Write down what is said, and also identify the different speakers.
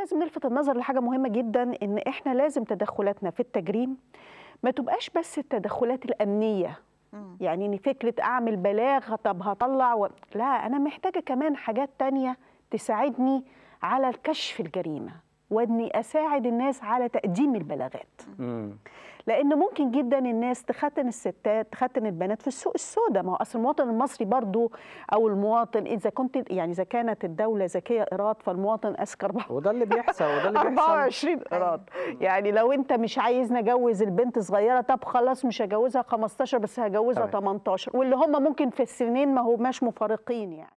Speaker 1: لازم نلفت النظر لحاجه مهمه جدا ان احنا لازم تدخلاتنا في التجريم ما تبقاش بس التدخلات الامنيه يعني ان فكره اعمل بلاغ طب هطلع و... لا انا محتاجه كمان حاجات تانية تساعدني على كشف الجريمه واني اساعد الناس على تقديم البلاغات لان ممكن جدا الناس تختن الستات تختن البنات في السوق السوداء ما هو اصل المواطن المصري برضو او المواطن اذا كنت يعني اذا كانت الدوله ذكيه ايراد فالمواطن اذكى وده اللي بيحصل وده اللي بيحصل 24 ايراد أيوة. يعني لو انت مش عايز نجوز البنت صغيره طب خلاص مش هجوزها 15 بس هجوزها 18 واللي هم ممكن في السنين ما
Speaker 2: هماش مفارقين يعني